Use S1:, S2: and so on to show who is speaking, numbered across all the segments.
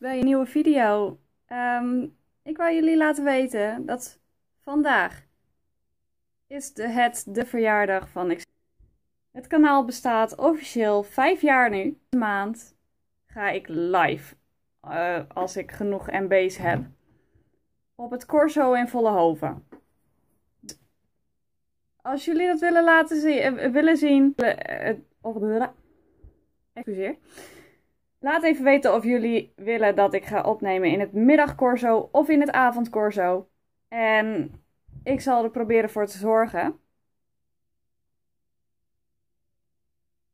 S1: bij een nieuwe video. Ehm, ik wil jullie laten weten dat vandaag is de, het de verjaardag van Het kanaal bestaat officieel vijf jaar nu. Deze maand ga ik live eh, als ik genoeg MB's heb op het Corso in Vollehoven. Als jullie dat willen laten zien, eh, willen zien, eh, excuseer. Laat even weten of jullie willen dat ik ga opnemen in het middagcorso of in het avondcorso. En ik zal er proberen voor te zorgen.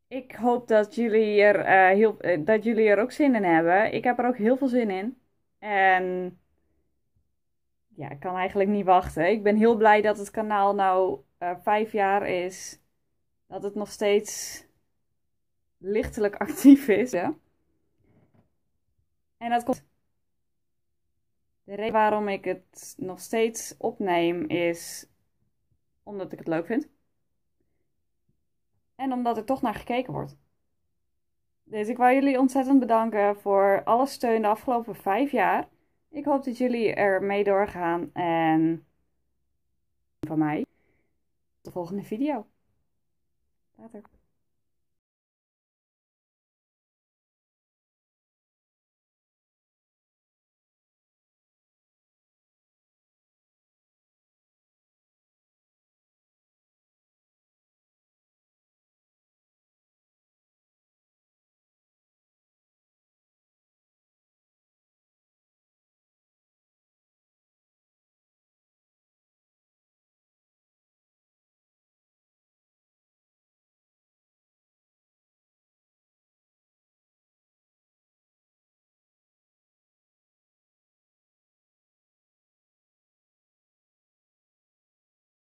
S1: Ik hoop dat jullie, er, eh, heel, eh, dat jullie er ook zin in hebben. Ik heb er ook heel veel zin in. En ja, ik kan eigenlijk niet wachten. Ik ben heel blij dat het kanaal nou eh, vijf jaar is. Dat het nog steeds lichtelijk actief is. Ja. En dat komt. De reden waarom ik het nog steeds opneem is omdat ik het leuk vind. En omdat er toch naar gekeken wordt. Dus ik wil jullie ontzettend bedanken voor alle steun de afgelopen vijf jaar. Ik hoop dat jullie er mee doorgaan en van mij. Tot de volgende video. Later.